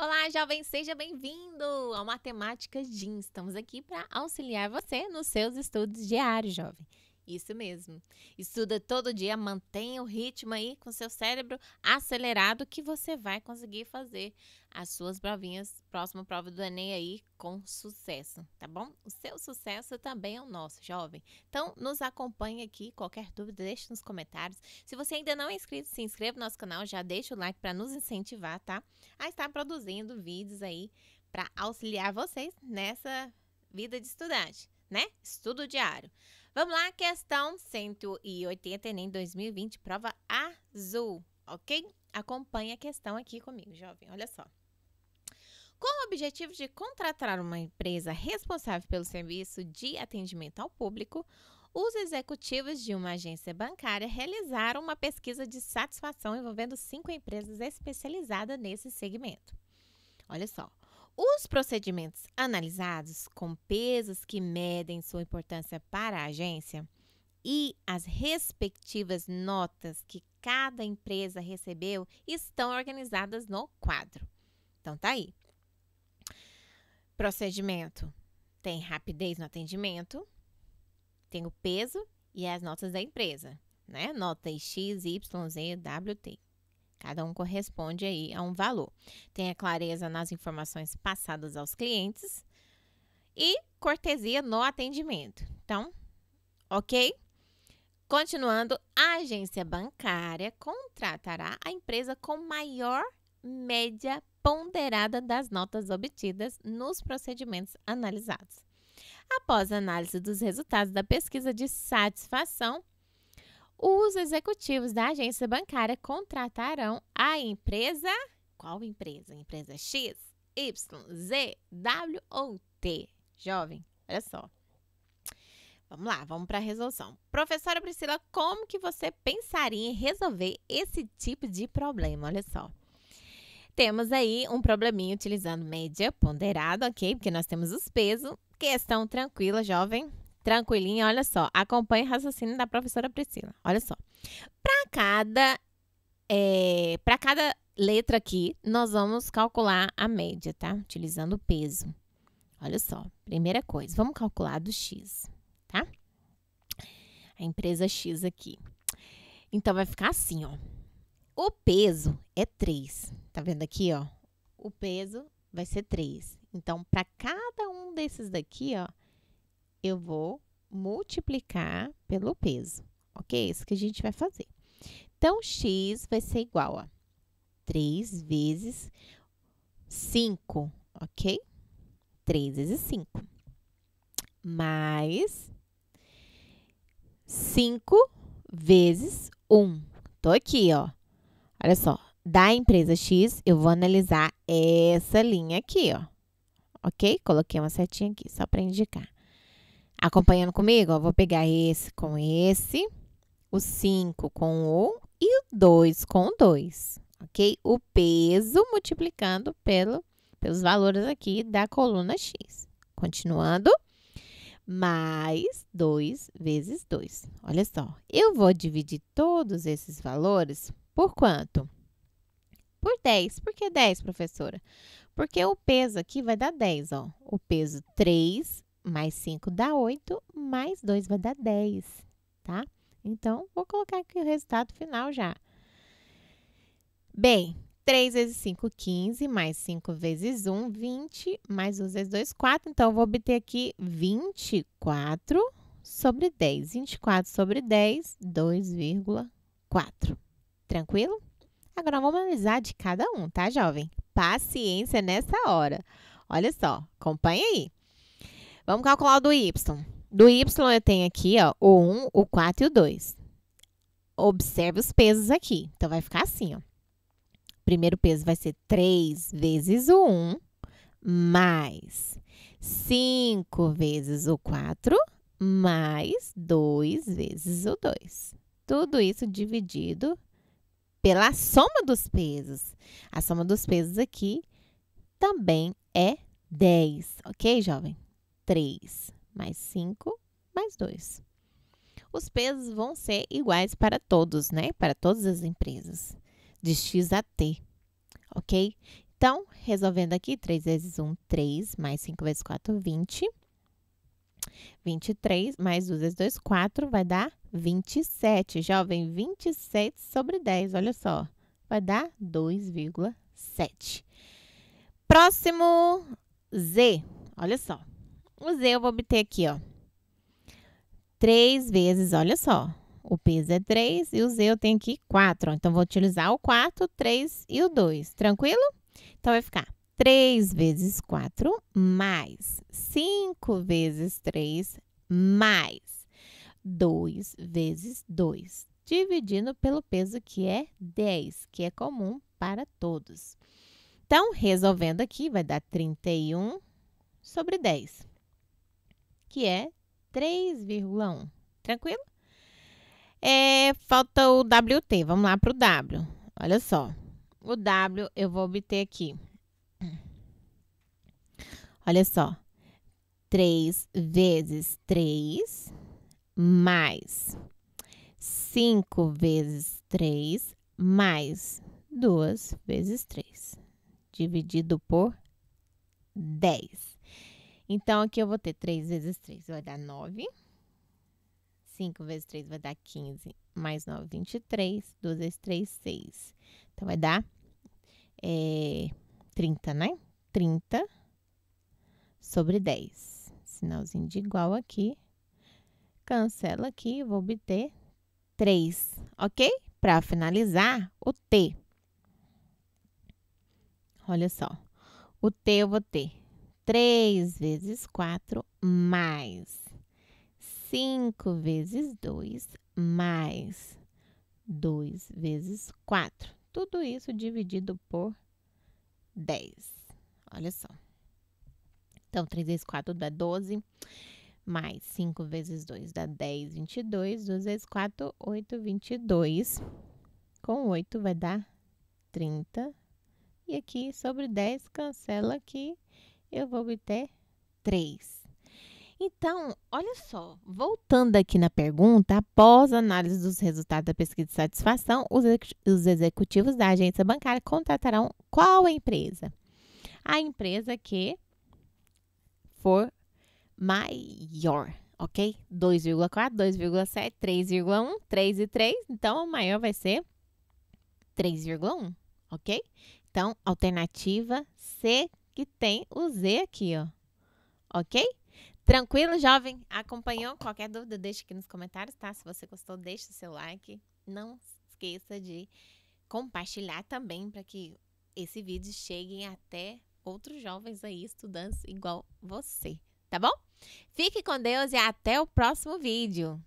Olá, jovem, seja bem-vindo ao Matemática Jeans. Estamos aqui para auxiliar você nos seus estudos diários, jovem. Isso mesmo. Estuda todo dia, mantenha o ritmo aí com seu cérebro acelerado que você vai conseguir fazer as suas provinhas, próxima prova do Enem aí com sucesso, tá bom? O seu sucesso também é o nosso, jovem. Então, nos acompanhe aqui, qualquer dúvida deixe nos comentários. Se você ainda não é inscrito, se inscreva no nosso canal, já deixa o like para nos incentivar, tá? A estar produzindo vídeos aí para auxiliar vocês nessa vida de estudante, né? Estudo diário. Vamos lá, questão 180, Enem 2020, prova azul, ok? Acompanhe a questão aqui comigo, jovem, olha só. Com o objetivo de contratar uma empresa responsável pelo serviço de atendimento ao público, os executivos de uma agência bancária realizaram uma pesquisa de satisfação envolvendo cinco empresas especializadas nesse segmento. Olha só, os procedimentos analisados, com pesos que medem sua importância para a agência, e as respectivas notas que cada empresa recebeu estão organizadas no quadro. Então tá aí. Procedimento tem rapidez no atendimento, tem o peso e as notas da empresa, né? Nota X, Y, Z, WT. Cada um corresponde aí a um valor. Tenha clareza nas informações passadas aos clientes e cortesia no atendimento. Então, ok? Continuando, a agência bancária contratará a empresa com maior média ponderada das notas obtidas nos procedimentos analisados. Após análise dos resultados da pesquisa de satisfação, os executivos da agência bancária contratarão a empresa. Qual empresa? Empresa X, Y, Z, W ou T? Jovem, olha só. Vamos lá, vamos para a resolução. Professora Priscila, como que você pensaria em resolver esse tipo de problema? Olha só. Temos aí um probleminha utilizando média ponderada, ok? Porque nós temos os pesos. Questão tranquila, jovem tranquilinha, olha só. Acompanhe o raciocínio da professora Priscila. Olha só. Para cada, é, para cada letra aqui, nós vamos calcular a média, tá? Utilizando o peso. Olha só, primeira coisa, vamos calcular do X, tá? A empresa X aqui. Então, vai ficar assim, ó. O peso é 3. Tá vendo aqui, ó? O peso vai ser 3. Então, para cada um desses daqui, ó, eu vou multiplicar pelo peso, ok? É isso que a gente vai fazer. Então, x vai ser igual a 3 vezes 5, ok? 3 vezes 5. Mais 5 vezes 1. Estou aqui, ó. Olha só. Da empresa X, eu vou analisar essa linha aqui, ó. Ok? Coloquei uma setinha aqui só para indicar. Acompanhando comigo, ó, vou pegar esse com esse, o 5 com o e o 2 com o 2, ok? O peso multiplicando pelo, pelos valores aqui da coluna X. Continuando, mais 2 vezes 2. Olha só, eu vou dividir todos esses valores por quanto? Por 10. Por que 10, professora? Porque o peso aqui vai dar 10, ó. O peso 3 mais 5 dá 8, mais 2 vai dar 10, tá? Então, vou colocar aqui o resultado final já. Bem, 3 vezes 5, 15, mais 5 vezes 1, 20, mais 2 vezes 2, 4. Então, eu vou obter aqui 24 sobre 10. 24 sobre 10, 2,4. Tranquilo? Agora, vamos analisar de cada um, tá, jovem? Paciência nessa hora. Olha só, acompanha aí. Vamos calcular o do y. Do y eu tenho aqui ó, o 1, o 4 e o 2. Observe os pesos aqui. Então, vai ficar assim. Ó. O primeiro peso vai ser 3 vezes o 1 mais 5 vezes o 4 mais 2 vezes o 2. Tudo isso dividido pela soma dos pesos. A soma dos pesos aqui também é 10, ok, jovem? 3, mais 5, mais 2. Os pesos vão ser iguais para todos, né? Para todas as empresas, de x a t, ok? Então, resolvendo aqui, 3 vezes 1, 3, mais 5 vezes 4, 20. 23 mais 2 vezes 2, 4, vai dar 27. Jovem, 27 sobre 10, olha só. Vai dar 2,7. Próximo, Z. Olha só usei, eu vou obter aqui, ó. 3 vezes, olha só. O peso é 3 e o Z eu tenho aqui 4. Então, vou utilizar o 4, 3 e o 2. Tranquilo? Então, vai ficar 3 vezes 4 mais 5 vezes 3 mais 2 vezes 2, dividindo pelo peso que é 10, que é comum para todos. Então, resolvendo aqui, vai dar 31 sobre 10 que é 3,1. Tranquilo? É, falta o WT. Vamos lá para o W. Olha só. O W eu vou obter aqui. Olha só. 3 vezes 3 mais 5 vezes 3 mais 2 vezes 3, dividido por 10. Então, aqui eu vou ter 3 vezes 3 vai dar 9. 5 vezes 3 vai dar 15. Mais 9, 23. 2 vezes 3, 6. Então, vai dar é, eh, 30, né? 30 sobre 10. Sinalzinho de igual aqui. Cancela aqui, vou obter 3, ok? Para finalizar, o T. Olha só. O T eu vou ter 3 vezes 4 mais 5 vezes 2 mais 2 vezes 4. Tudo isso dividido por 10. Olha só. Então, 3 vezes 4 dá 12, mais 5 vezes 2 dá 10, 22. 2 vezes 4, 8, 22. Com 8 vai dar 30. E aqui, sobre 10, cancela aqui eu vou obter 3. Então, olha só, voltando aqui na pergunta, após análise dos resultados da pesquisa de satisfação, os executivos da agência bancária contratarão qual empresa? A empresa que for maior, ok? 2,4, 2,7, 3,1, 3 e 3. Então, o maior vai ser 3,1, ok? Então, alternativa C, que tem o Z aqui, ó. Ok? Tranquilo, jovem? Acompanhou? Qualquer dúvida, deixa aqui nos comentários, tá? Se você gostou, deixa o seu like. Não esqueça de compartilhar também para que esse vídeo chegue até outros jovens aí, estudantes igual você, tá bom? Fique com Deus e até o próximo vídeo!